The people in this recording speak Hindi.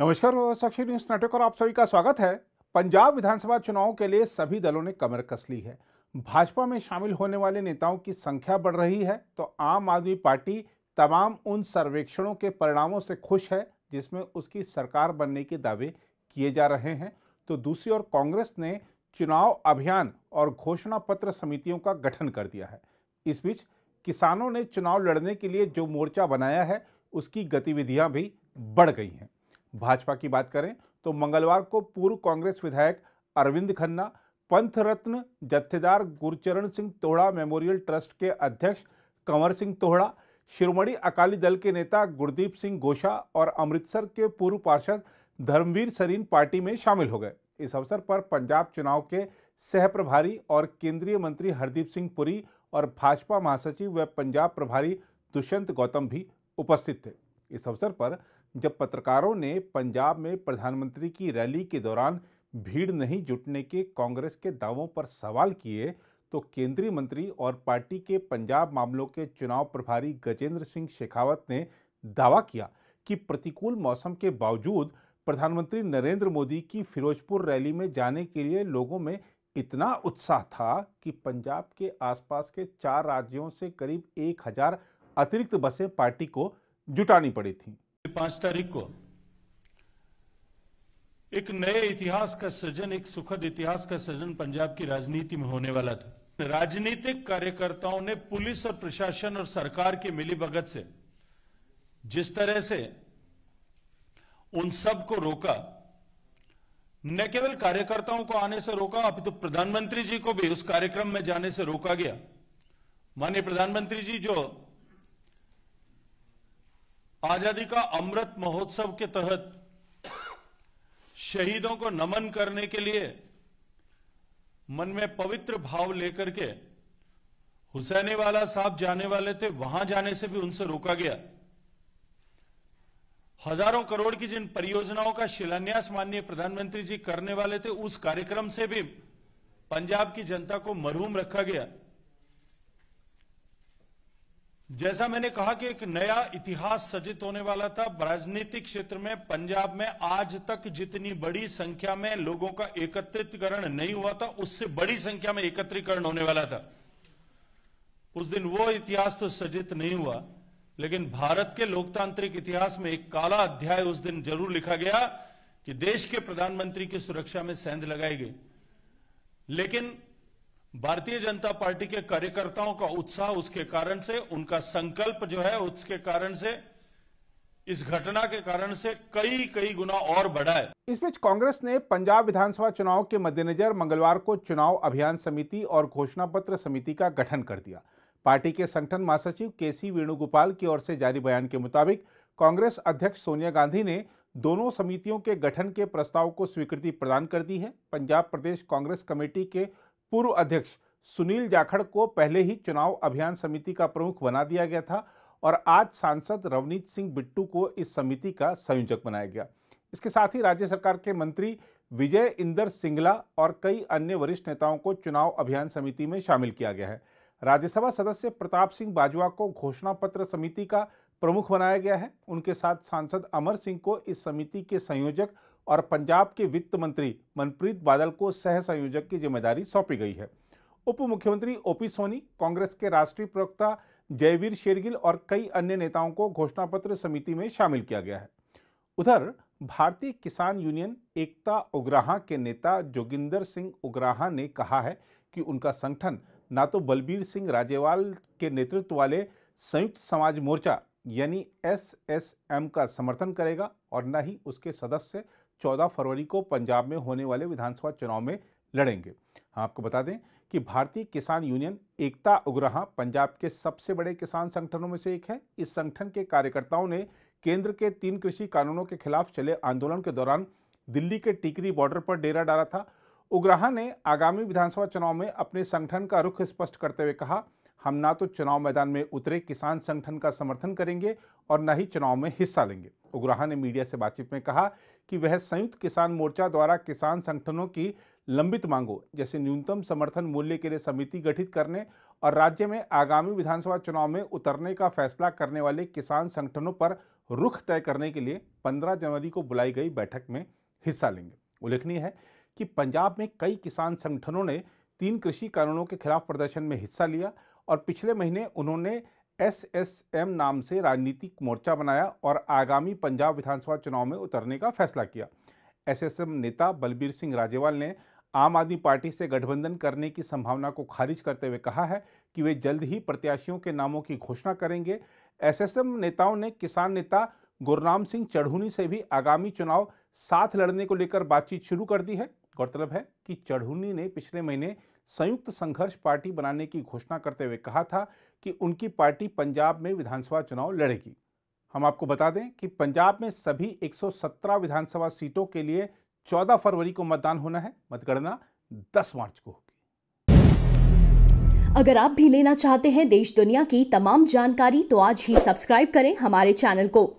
नमस्कार साक्षी न्यूज नेटवर्क और आप सभी का स्वागत है पंजाब विधानसभा चुनाव के लिए सभी दलों ने कमर कस ली है भाजपा में शामिल होने वाले नेताओं की संख्या बढ़ रही है तो आम आदमी पार्टी तमाम उन सर्वेक्षणों के परिणामों से खुश है जिसमें उसकी सरकार बनने के दावे किए जा रहे हैं तो दूसरी ओर कांग्रेस ने चुनाव अभियान और घोषणा पत्र समितियों का गठन कर दिया है इस बीच किसानों ने चुनाव लड़ने के लिए जो मोर्चा बनाया है उसकी गतिविधियां भी बढ़ गई हैं भाजपा की बात करें तो मंगलवार को पूर्व कांग्रेस विधायक अरविंद खन्ना पंथ रत्न जत्थेदार गुरचरण सिंह तोहड़ा मेमोरियल ट्रस्ट के अध्यक्ष कंवर सिंह तोहड़ा शिरोमणि अकाली दल के नेता गुरदीप सिंह गोशा और अमृतसर के पूर्व पार्षद धर्मवीर सरीन पार्टी में शामिल हो गए इस अवसर पर पंजाब चुनाव के सह प्रभारी और केंद्रीय मंत्री हरदीप सिंह पुरी और भाजपा महासचिव व पंजाब प्रभारी दुष्यंत गौतम भी उपस्थित थे इस अवसर पर जब पत्रकारों ने पंजाब में प्रधानमंत्री की रैली के दौरान भीड़ नहीं जुटने के कांग्रेस के दावों पर सवाल किए तो केंद्रीय मंत्री और पार्टी के पंजाब मामलों के चुनाव प्रभारी गजेंद्र सिंह शेखावत ने दावा किया कि प्रतिकूल मौसम के बावजूद प्रधानमंत्री नरेंद्र मोदी की फिरोजपुर रैली में जाने के लिए लोगों में इतना उत्साह था कि पंजाब के आसपास के चार राज्यों से करीब एक हजार अतिरिक्त बसें पार्टी को जुटानी पड़ी थीं पांच तारीख को एक नए इतिहास का सृजन एक सुखद इतिहास का सृजन पंजाब की राजनीति में होने वाला था राजनीतिक कार्यकर्ताओं ने पुलिस और प्रशासन और सरकार की मिलीभगत से जिस तरह से उन सब को रोका न केवल कार्यकर्ताओं को आने से रोका अभी तो प्रधानमंत्री जी को भी उस कार्यक्रम में जाने से रोका गया माननीय प्रधानमंत्री जी जो आजादी का अमृत महोत्सव के तहत शहीदों को नमन करने के लिए मन में पवित्र भाव लेकर के हुसैनी वाला साहब जाने वाले थे वहां जाने से भी उनसे रोका गया हजारों करोड़ की जिन परियोजनाओं का शिलान्यास माननीय प्रधानमंत्री जी करने वाले थे उस कार्यक्रम से भी पंजाब की जनता को मरहूम रखा गया जैसा मैंने कहा कि एक नया इतिहास सजित होने वाला था राजनीतिक क्षेत्र में पंजाब में आज तक जितनी बड़ी संख्या में लोगों का एकत्रितकरण नहीं हुआ था उससे बड़ी संख्या में एकत्रीकरण होने वाला था उस दिन वो इतिहास तो सजित नहीं हुआ लेकिन भारत के लोकतांत्रिक इतिहास में एक काला अध्याय उस दिन जरूर लिखा गया कि देश के प्रधानमंत्री की सुरक्षा में सेंध लगाई गई लेकिन भारतीय जनता पार्टी के कार्यकर्ताओं का उत्साह उसके कारण से उनका संकल्प जो है उसके कारण से इस घटना के कारण से कई कई गुना और बढ़ा है इस बीच कांग्रेस ने पंजाब विधानसभा चुनाव के मद्देनजर मंगलवार को चुनाव अभियान समिति और घोषणा पत्र समिति का गठन कर दिया पार्टी के संगठन महासचिव के सी वेणुगोपाल की ओर से जारी बयान के मुताबिक कांग्रेस अध्यक्ष सोनिया गांधी ने दोनों समितियों के गठन के प्रस्ताव को स्वीकृति प्रदान कर दी है पंजाब प्रदेश कांग्रेस कमेटी के पूर्व अध्यक्ष सुनील जाखड़ को पहले ही चुनाव अभियान समिति का प्रमुख बना दिया गया था और आज सांसद रवनीत सिंह बिट्टू को इस समिति का संयोजक बनाया गया इसके साथ ही राज्य सरकार के मंत्री विजय इंदर सिंगला और कई अन्य वरिष्ठ नेताओं को चुनाव अभियान समिति में शामिल किया गया है राज्यसभा सदस्य प्रताप सिंह बाजवा को घोषणा पत्र समिति का प्रमुख बनाया गया है उनके साथ सांसद अमर सिंह को इस समिति के संयोजक और पंजाब के वित्त मंत्री मनप्रीत बादल को सह संयोजक की जिम्मेदारी सौंपी गई है उप मुख्यमंत्री ओपी सोनी कांग्रेस के राष्ट्रीय प्रवक्ता जयवीर शेरगिल और कई अन्य नेताओं को घोषणा पत्र समिति में शामिल किया गया है उधर भारतीय किसान यूनियन एकता उग्राहा के नेता जोगिंदर सिंह उग्राहा ने कहा है कि उनका संगठन ना तो बलबीर सिंह राजेवाल के नेतृत्व वाले संयुक्त समाज मोर्चा यानी एसएसएम का समर्थन करेगा और न ही उसके सदस्य 14 फरवरी को पंजाब में होने वाले विधानसभा चुनाव में लड़ेंगे हम हाँ, आपको बता दें कि भारतीय किसान यूनियन एकता उग्रहा पंजाब के सबसे बड़े किसान संगठनों में से एक है इस संगठन के कार्यकर्ताओं ने केंद्र के तीन कृषि कानूनों के खिलाफ चले आंदोलन के दौरान दिल्ली के टिकरी बॉर्डर पर डेरा डाला था उग्रहा ने आगामी विधानसभा चुनाव में अपने संगठन का रुख स्पष्ट करते हुए कहा हम ना तो चुनाव मैदान में उतरे किसान संगठन का समर्थन करेंगे और न ही चुनाव में हिस्सा लेंगे उग्रहा ने मीडिया से बातचीत में कहा कि वह संयुक्त किसान मोर्चा द्वारा किसान संगठनों की लंबित मांगों जैसे न्यूनतम समर्थन मूल्य के लिए समिति गठित करने और राज्य में आगामी विधानसभा चुनाव में उतरने का फैसला करने वाले किसान संगठनों पर रुख तय करने के लिए 15 जनवरी को बुलाई गई बैठक में हिस्सा लेंगे उल्लेखनीय है कि पंजाब में कई किसान संगठनों ने तीन कृषि कानूनों के खिलाफ प्रदर्शन में हिस्सा लिया और पिछले महीने उन्होंने एसएसएम नाम से राजनीतिक मोर्चा बनाया और आगामी पंजाब विधानसभा चुनाव में उतरने का फैसला किया एसएसएम नेता बलबीर सिंह राजेवाल ने आम आदमी पार्टी से गठबंधन करने की संभावना को खारिज करते हुए कहा है कि वे जल्द ही प्रत्याशियों के नामों की घोषणा करेंगे एसएसएम नेताओं ने किसान नेता गुरनाम सिंह चढ़ूनी से भी आगामी चुनाव साथ लड़ने को लेकर बातचीत शुरू कर दी है गौरतलब है कि चढ़ूनी ने पिछले महीने संयुक्त संघर्ष पार्टी बनाने की घोषणा करते हुए कहा था कि उनकी पार्टी पंजाब में विधानसभा चुनाव लड़ेगी हम आपको बता दें कि पंजाब में सभी 117 विधानसभा सीटों के लिए 14 फरवरी को मतदान होना है मतगणना 10 मार्च को होगी अगर आप भी लेना चाहते हैं देश दुनिया की तमाम जानकारी तो आज ही सब्सक्राइब करें हमारे चैनल को